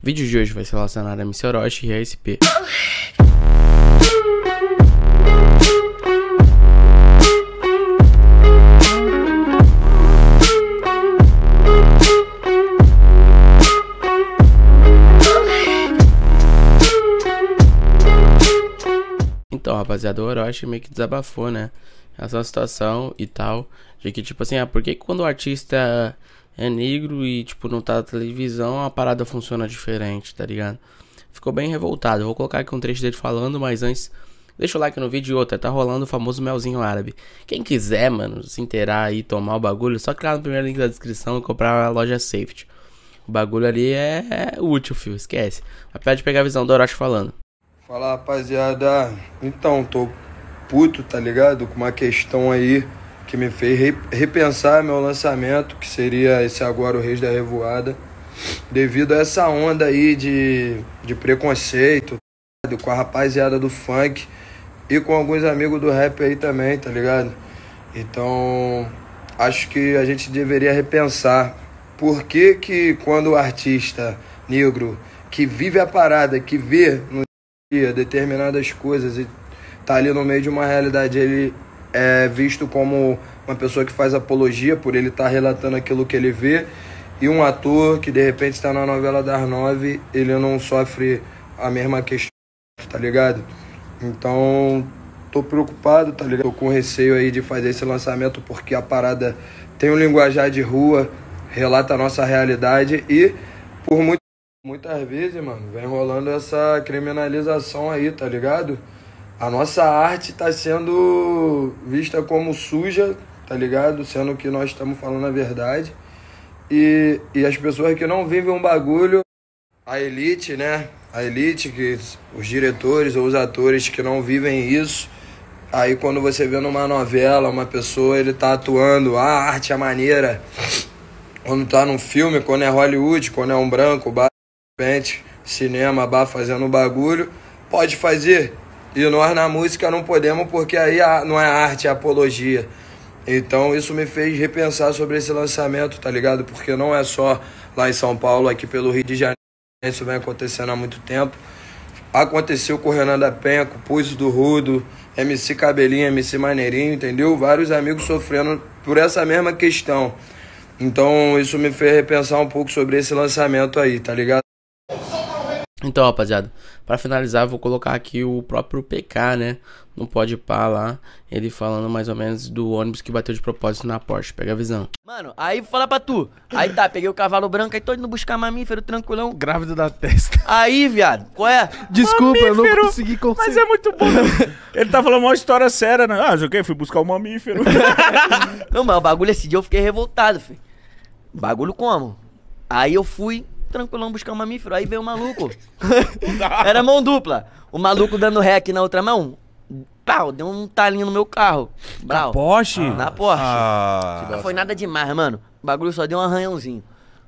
O vídeo de hoje vai se relacionar a Miss Orochi e a SP. Então, rapaziada, o Orochi meio que desabafou, né? Essa situação e tal. De que, tipo assim, ah, por que quando o artista é negro e, tipo, não tá na televisão, a parada funciona diferente, tá ligado? Ficou bem revoltado. vou colocar aqui um trecho dele falando, mas antes, deixa o like no vídeo e outra. Tá rolando o famoso melzinho árabe. Quem quiser, mano, se inteirar aí, tomar o bagulho, só clicar no primeiro link da descrição e comprar na loja Safety. O bagulho ali é, é útil, fio, esquece. Apesar de pegar a visão do Orochi falando. Fala, rapaziada. Então, tô puto, tá ligado? Com uma questão aí que me fez repensar meu lançamento, que seria esse agora o Reis da Revoada, devido a essa onda aí de, de preconceito com a rapaziada do funk e com alguns amigos do rap aí também, tá ligado? Então, acho que a gente deveria repensar por que que quando o artista negro que vive a parada, que vê no dia determinadas coisas e tá ali no meio de uma realidade, ele é visto como uma pessoa que faz apologia por ele estar tá relatando aquilo que ele vê, e um ator que de repente está na novela das nove, ele não sofre a mesma questão, tá ligado? Então, tô preocupado, tá ligado? Tô com receio aí de fazer esse lançamento porque a parada tem um linguajar de rua, relata a nossa realidade e por muito, muitas vezes, mano, vem rolando essa criminalização aí, tá ligado? a nossa arte está sendo vista como suja, tá ligado? Sendo que nós estamos falando a verdade. E, e as pessoas que não vivem um bagulho, a elite, né? A elite, que os diretores ou os atores que não vivem isso. Aí quando você vê numa novela uma pessoa, ele tá atuando, ah, a arte é maneira. Quando tá num filme, quando é Hollywood, quando é um branco, bar, cinema, bar fazendo bagulho, pode fazer, e nós na música não podemos porque aí não é arte, é apologia. Então isso me fez repensar sobre esse lançamento, tá ligado? Porque não é só lá em São Paulo, aqui pelo Rio de Janeiro, isso vem acontecendo há muito tempo. Aconteceu com o Renan da Penha, com o Pulso do Rudo, MC Cabelinho, MC Maneirinho, entendeu? Vários amigos sofrendo por essa mesma questão. Então isso me fez repensar um pouco sobre esse lançamento aí, tá ligado? Então, rapaziada, para finalizar, vou colocar aqui o próprio PK, né? Não pode pá lá, ele falando mais ou menos do ônibus que bateu de propósito na Porsche. Pega a visão. Mano, aí vou falar pra tu. Aí tá, peguei o cavalo branco, aí tô indo buscar mamífero tranquilão. Grávido da testa. Aí, viado, qual é? Desculpa, mamífero, eu não consegui conseguir. Mas é muito bom. ele tá falando uma história séria, né? Ah, joguei, fui buscar o um mamífero. não, mas o bagulho esse dia eu fiquei revoltado, filho. Bagulho como? Aí eu fui, tranquilão buscar um mamífero. Aí veio o maluco. Era mão dupla. O maluco dando rec na outra mão. Pau, deu um talinho no meu carro. Na Porsche? na Porsche. Ah. Não foi nada demais, mano. O bagulho só deu um arranhãozinho.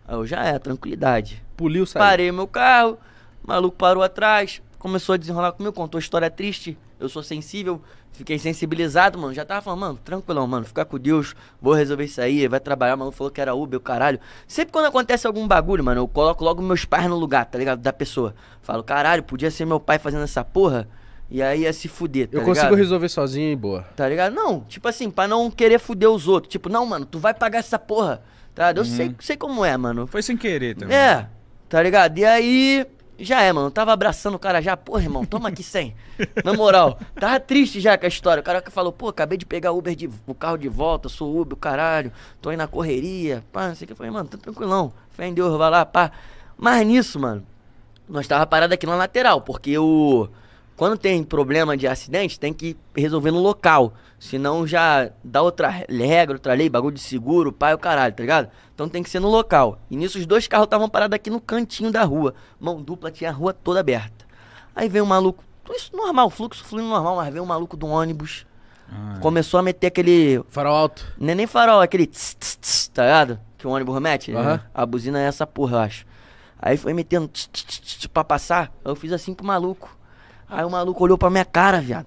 Aí eu já é, tranquilidade. Puliu, saiu. Parei meu carro, o maluco parou atrás, começou a desenrolar comigo, contou história triste eu sou sensível, fiquei sensibilizado, mano. Já tava falando, mano, tranquilão, mano, ficar com Deus, vou resolver isso aí, vai trabalhar, mano. Falou que era Uber, o caralho. Sempre quando acontece algum bagulho, mano, eu coloco logo meus pais no lugar, tá ligado? Da pessoa. Falo, caralho, podia ser meu pai fazendo essa porra. E aí ia se fuder, tá Eu ligado? consigo resolver sozinho, boa. Tá ligado? Não, tipo assim, pra não querer fuder os outros. Tipo, não, mano, tu vai pagar essa porra. Tá ligado? Eu uhum. sei, sei como é, mano. Foi sem querer também. É, tá ligado? E aí, já é, mano. Eu tava abraçando o cara já. Porra, irmão, toma aqui 100. Na moral, tava triste já com a história. O cara falou, pô, acabei de pegar Uber de, o carro de volta, sou Uber, caralho. Tô aí na correria. Pá, não sei o que. Eu falei, mano, tá tranquilão. Fé em Deus, vai lá, pá. Mas nisso, mano, nós tava parado aqui na lateral, porque o... Eu quando tem problema de acidente, tem que resolver no local. Senão já dá outra regra, outra lei, bagulho de seguro, pai, o caralho, tá ligado? Então tem que ser no local. E nisso os dois carros estavam parados aqui no cantinho da rua. Mão dupla, tinha a rua toda aberta. Aí veio um maluco, tudo isso normal, fluxo fluindo normal, mas veio um maluco do ônibus. Ai. Ah. Começou a meter aquele. Farol alto. Não é nem farol, é aquele. Tss, tss, tss, tá ligado? Que o ônibus mete. Uhum. Né? A buzina é essa porra, eu acho. Aí foi metendo tss, tss, tss, pra passar. Eu fiz assim pro maluco. Aí o maluco olhou pra minha cara, viado.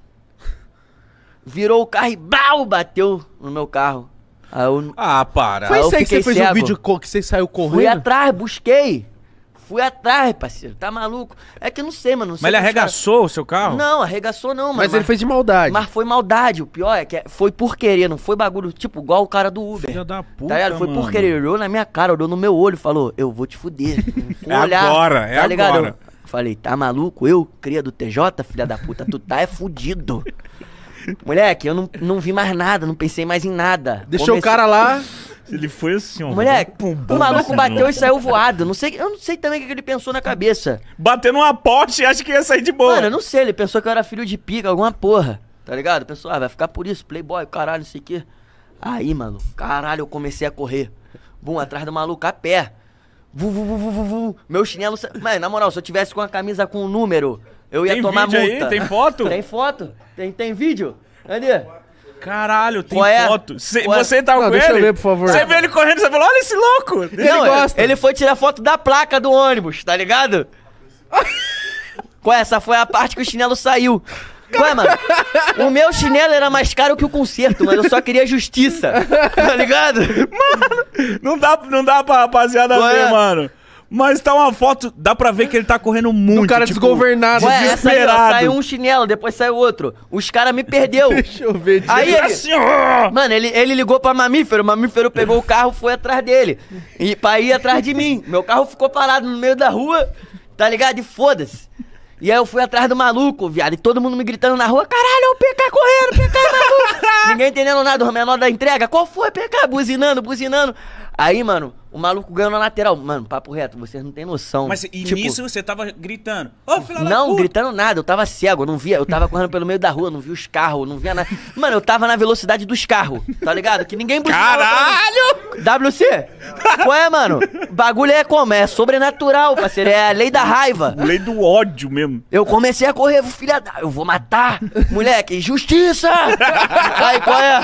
Virou o carro e bau, bateu no meu carro. Aí eu, Ah, para. Foi Aí eu isso aí que você fiquei fez um vídeo que você saiu correndo? fui atrás, busquei. Fui atrás, parceiro. Tá maluco? É que eu não sei, mano. Não sei Mas ele como arregaçou o seu carro? Não, arregaçou não, mano. Mas ele fez de maldade. Mas foi maldade. O pior é que é, foi por querer, não foi bagulho, tipo, igual o cara do Uber. Filha da puta, Tá Foi mano. por querer. Ele olhou na minha cara, olhou no meu olho e falou: Eu vou te fuder. É agora, é tá agora. Falei, tá maluco? Eu, cria do TJ, filha da puta, tu tá é fudido. Moleque, eu não, não vi mais nada, não pensei mais em nada. Deixou Comecei... o cara lá. Ele foi assim, ó. Moleque, pum, pum, o maluco assim, bateu e saiu voado. Não sei, eu não sei também o que ele pensou na cabeça. Bateu numa pote e acha que ia sair de boa. Mano, eu não sei, ele pensou que eu era filho de pica, alguma porra. Tá ligado? Pensou, ah, vai ficar por isso, playboy, caralho, não sei o quê. Aí, mano, caralho, eu comecei a correr. Bum, atrás do maluco a pé. Vu, vu, vu, vu, vu, Meu chinelo. Mas na moral, se eu tivesse com a camisa com um número, eu ia tem tomar vídeo multa. Aí? Tem foto? tem foto? Tem, tem vídeo? Ali. Caralho, tem é? foto. É? Você tá com deixa ele? Deixa eu ler, por favor. Você viu ele correndo, e você falou: olha esse louco! Ele não, gosta. Ele foi tirar foto da placa do ônibus, tá ligado? Qual é? essa foi a parte que o chinelo saiu. Ué, mano, o meu chinelo era mais caro que o concerto, mas Eu só queria justiça. Tá ligado? Mano, não dá, não dá pra rapaziada Ué. ver, mano. Mas tá uma foto, dá pra ver que ele tá correndo muito. Um cara tipo, desgovernado, ué, desesperado. Saiu, um chinelo, depois saiu outro. Os caras me perdeu. Deixa eu ver. Aí ele, assim, mano, ele, ele ligou pra mamífero, o mamífero pegou o carro, foi atrás dele. E pra ir atrás de mim. Meu carro ficou parado no meio da rua, tá ligado? E foda-se. E aí eu fui atrás do maluco, viado. E todo mundo me gritando na rua, caralho, é o PK correndo, PK é maluco. Ninguém entendendo nada, o menor da entrega. Qual foi, PK? Buzinando, buzinando. Aí, mano, o maluco ganhou na lateral. Mano, papo reto, vocês não tem noção. Mas e tipo, nisso você tava gritando. Ô, filha Não, puta. gritando nada, eu tava cego, eu não via. Eu tava correndo pelo meio da rua, não via os carros, não via nada. Mano, eu tava na velocidade dos carros, tá ligado? Que ninguém buscou. Caralho! WC? Qual é, mano? Bagulho é como? É sobrenatural, parceiro. É a lei da raiva. Lei do ódio mesmo. Eu comecei a correr, filha da. Eu vou matar! Moleque, justiça! Aí, qual é?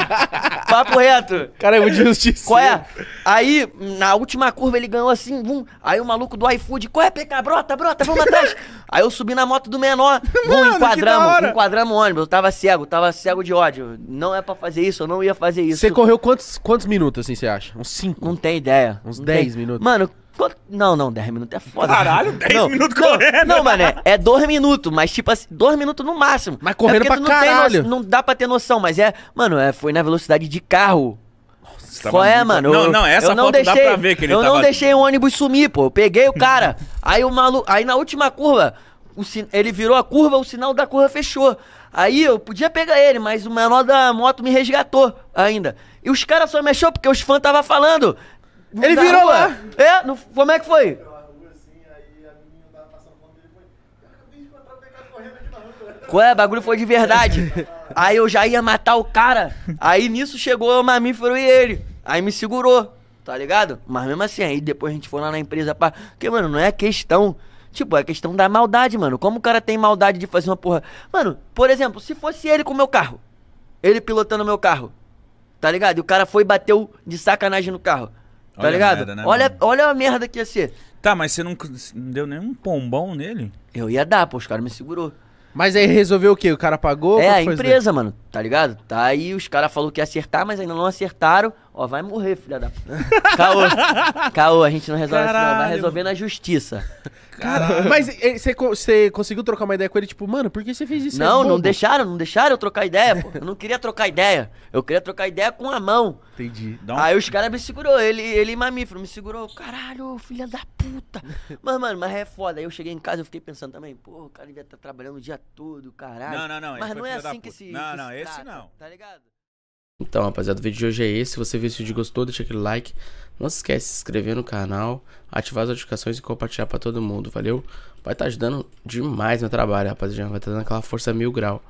Papo reto. Cara, é justiça. Qual é? Aí, Aí, na última curva, ele ganhou assim, vum. Aí o maluco do iFood, corre, é, PK, brota, brota, vamos atrás. aí eu subi na moto do menor, vum, enquadramos, enquadramos o ônibus. Eu tava cego, tava cego de ódio. Não é pra fazer isso, eu não ia fazer isso. Você correu quantos, quantos minutos, assim, você acha? Uns 5? Não tem ideia. Uns 10 minutos? Mano, Não, não, 10 minutos é foda. Caralho, 10 não, minutos não, correndo. Não, mané, é 2 minutos, mas tipo assim, 2 minutos no máximo. Mas correndo é pra não caralho. Tem, não dá pra ter noção, mas é, mano, é, foi na velocidade de carro. Você tá Qual é, mano? Não, não, essa eu não deixei, dá pra ver que ele Eu tava... não deixei o ônibus sumir, pô. Eu peguei o cara. aí o maluco. Aí na última curva, sin... ele virou a curva, o sinal da curva fechou. Aí eu podia pegar ele, mas o menor da moto me resgatou ainda. E os caras só mexeram porque os fãs tava falando. Ele virou rua. lá. É? No... Como é que foi? Qual é? Bagulho foi de verdade. Aí eu já ia matar o cara. Aí nisso chegou o mamífero e ele. Aí me segurou, tá ligado? Mas mesmo assim, aí depois a gente foi lá na empresa pra. Porque, mano, não é questão. Tipo, é questão da maldade, mano. Como o cara tem maldade de fazer uma porra. Mano, por exemplo, se fosse ele com o meu carro. Ele pilotando meu carro. Tá ligado? E o cara foi e bateu de sacanagem no carro. Tá olha ligado? A merda, né, olha, olha a merda que ia ser. Tá, mas você não, não deu nenhum pombão nele? Eu ia dar, pô, os caras me segurou. Mas aí resolveu o quê? O cara pagou? É, a empresa, mano, tá ligado? Tá aí, os caras falaram que ia acertar, mas ainda não acertaram. Ó, vai morrer, filha da. Caô. Caô, a gente não resolve isso, não. Vai resolver na justiça. mas você conseguiu trocar uma ideia com ele, tipo, mano, por que você fez isso? Não, é não deixaram, não deixaram eu trocar ideia, pô. Eu não queria trocar ideia. Eu queria trocar ideia com a mão. Entendi. Um... Aí os caras me segurou, ele, ele mamífero, me segurou. Caralho, filha da puta. Mas, mano, mas é foda. Aí eu cheguei em casa, eu fiquei pensando também, pô, o cara devia estar tá trabalhando o dia todo, caralho. Não, não, não. Mas não é assim que se. Não, não, esse não. Tá ligado? Então, rapaziada, o vídeo de hoje é esse. Se você viu esse vídeo e gostou, deixa aquele like. Não se esquece de se inscrever no canal, ativar as notificações e compartilhar pra todo mundo, valeu? Vai estar tá ajudando demais meu trabalho, rapaziada. Vai estar tá dando aquela força mil grau.